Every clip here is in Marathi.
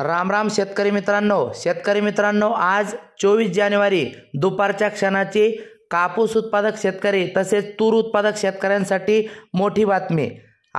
राम राम शेतकरी मित्रांनो शेतकरी मित्रांनो आज चोवीस जानेवारी दुपारच्या क्षणाची कापूस उत्पादक शेतकरी तसेच तूर उत्पादक शेतकऱ्यांसाठी मोठी बातमी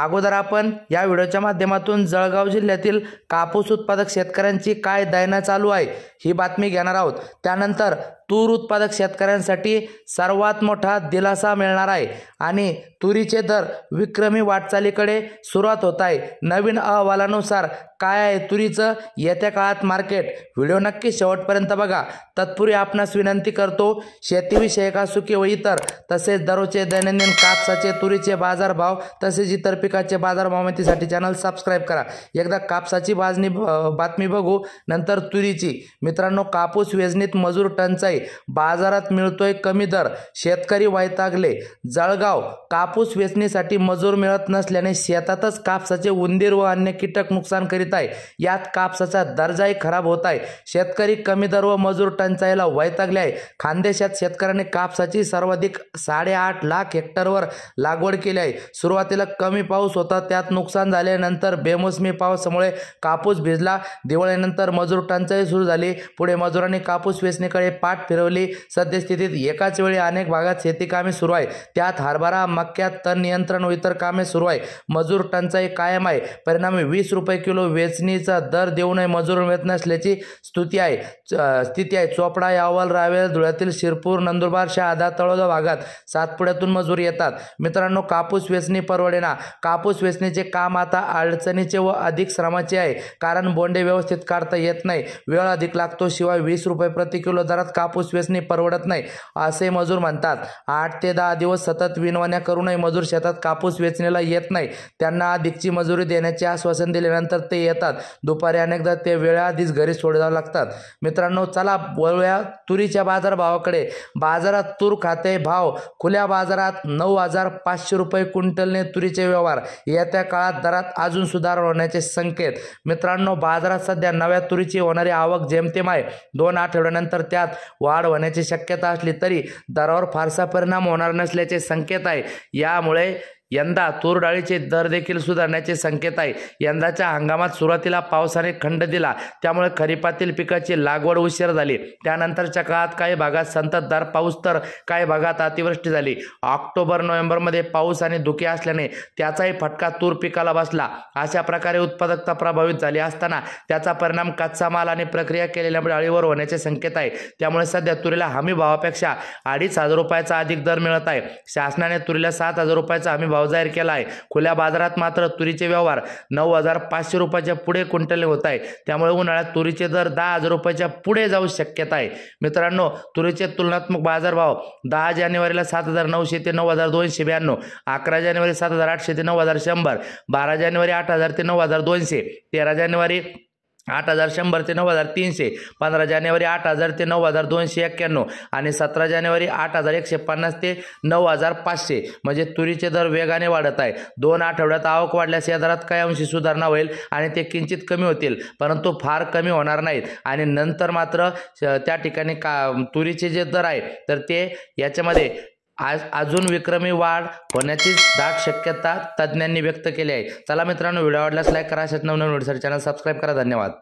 अगोदर आपण या व्हिडिओच्या माध्यमातून जळगाव जिल्ह्यातील कापूस उत्पादक शेतकऱ्यांची काय दैना चालू आहे ही बातमी घेणार आहोत त्यानंतर तूर उत्पादक शेतकऱ्यांसाठी सर्वात मोठा दिलासा मिळणार आहे आणि तुरीचे दर विक्रमी वाटचालीकडे सुरुवात होत आहे नवीन अहवालानुसार काय आहे तुरीचं येत्या काळात मार्केट व्हिडिओ नक्की शेवटपर्यंत बघा तत्पूर्वी आपणास विनंती करतो शेतीविषयक असू व इतर तसेच दररोजचे दैनंदिन कापसाचे तुरीचे बाजारभाव तसेच इतर पिकाचे बाजारभाव माहितीसाठी चॅनल सबस्क्राईब करा एकदा कापसाची बाजनी बातमी बघू नंतर तुरीची मित्रांनो कापूस वेजणीत मजूर टंचाई बाजारात मिळतोय कमी दर शेतकरी वैतागले जळगाव कापूस वेचणीसाठी मजूर मिळत नसल्याने शेतातच कापसाचे उंदीर व अन्य कीटक नुकसान करीत आहे यात कापसाचा दर्जाही खराब होत आहे शेतकरी कमी दर व मजूर टंचाईला वैतागले आहे खानदेशात शेतकऱ्यांनी कापसाची सर्वाधिक साडेआठ लाख हेक्टरवर लागवड केली आहे सुरुवातीला कमी पाऊस होता त्यात नुकसान झाल्यानंतर बेमोसमी पावसामुळे कापूस भिजला दिवाळीनंतर मजूर टंचाई सुरू झाली पुढे मजुरांनी कापूस वेचणीकडे पाठ फिरवली सद्यस्थितीत एकाच वेळी अनेक भागात शेतीकामे सुरू आहे त्यात हरभरा मक्क्यात तण नियंत्रण व इतर कामे सुरू आहे मजूर टंचाई कायम आहे परिणामी वीस रुपये किलो वेचणीचा दर नये मजूर मिळत नसल्याची स्तुती आहे स्थिती आहे चोपडा यावल रावेल धुळ्यातील शिरपूर नंदुरबार शहादा तळोदा भागात सातपुड्यातून मजूर येतात मित्रांनो कापूस वेचणी परवडेना कापूस वेचणीचे काम आता अडचणीचे व अधिक श्रमाचे आहे कारण बोंडे व्यवस्थित काढता येत नाही वेळ अधिक लागतो शिवाय वीस रुपये प्रति किलो दरात कापूस कापूस वेचणे परवडत नाही असे मजूर म्हणतात आठ ते दहा दिवस सतत विनवण्या करूनही मजूर शेतात कापूस वेचण्याला येत नाही त्यांना अधिकची मजुरी देण्याचे आश्वासन दिल्यानंतर ते येतात दुपारी अनेकदा ते वेळाआधीच घरी सोडावं लागतात मित्रांनो चला वळूया तुरीच्या बाजारभावाकडे बाजारात तूर खाते भाव खुल्या बाजारात नऊ हजार पाचशे रुपये क्विंटलने तुरीचे व्यवहार येत्या काळात दरात अजून सुधार होण्याचे संकेत मित्रांनो बाजारात सध्या नव्या तुरीची होणारी आवक जेमतेम आहे दोन आठवड्यानंतर त्यात वाढ होण्याची शक्यता असली तरी दरावर फारसा परिणाम होणार नसल्याचे संकेत आहे यामुळे यंदा तूर डाळीचे दर देखील सुधारण्याचे संकेत आहे यंदाच्या हंगामात सुरुवातीला पावसाने खंड दिला त्यामुळे खरीपातील पिकाची लागवड उशीर झाली त्यानंतरच्या काळात काही भागात संततधार पाऊस तर काही भागात अतिवृष्टी झाली ऑक्टोबर नोव्हेंबरमध्ये पाऊस आणि धुके असल्याने त्याचाही फटका तूर पिकाला बसला अशा प्रकारे उत्पादकता प्रभावित झाली असताना त्याचा परिणाम कच्चा माल आणि प्रक्रिया केलेल्या डाळीवर होण्याचे संकेत आहे त्यामुळे सध्या तुरीला हमी भावापेक्षा अडीच हजार रुपयाचा अधिक दर मिळत आहे शासनाने तुरीला सात हजार रुपयाचा हमी भाव जाहीर केला आहे खुल्या बाजारात मात्र तुरीचे व्यवहार नऊ हजार पाचशे रुपयाच्या पुढे क्विंटल होत आहे त्यामुळे उन्हाळ्यात तुरीचे दर दहा हजार रुपयाच्या पुढे जाऊ शक्यता आहे मित्रांनो तुरीचे तुलनात्मक बाजारभाव दहा जानेवारीला सात हजार नऊशे ते नऊ हजार दोनशे ब्याण्णव अकरा जानेवारी सात हजार आठशे ते नऊ हजार शंभर बारा जानेवारी आठ हजार ते नऊ हजार दोनशे तेरा जानेवारी आठ हजार शंभर ते नऊ हजार तीनशे पंधरा जानेवारी आठ हजार ते नऊ हजार दोनशे एक्क्याण्णव आणि सतरा जानेवारी आठ हजार एकशे पन्नास ते नऊ हजार पाचशे म्हणजे तुरीचे दर वेगाने वाढत आहे दोन आठवड्यात आवक वाढल्यास या दरात काही अंशी सुधारणा होईल आणि ते किंचित कमी होतील परंतु फार कमी होणार नाहीत आणि नंतर मात्र त्या ठिकाणी का तुरीचे जे दर आहे तर ते याच्यामध्ये आज अजून विक्रमी वाढ होण्याची दाट शक्यता तज्ज्ञांनी व्यक्त केली आहे चला मित्रांनो व्हिडिओ आवडल्यास लाईक करा शेत नवनवीन व्हिडिओसाठी चॅनल सबस्क्राईब करा धन्यवाद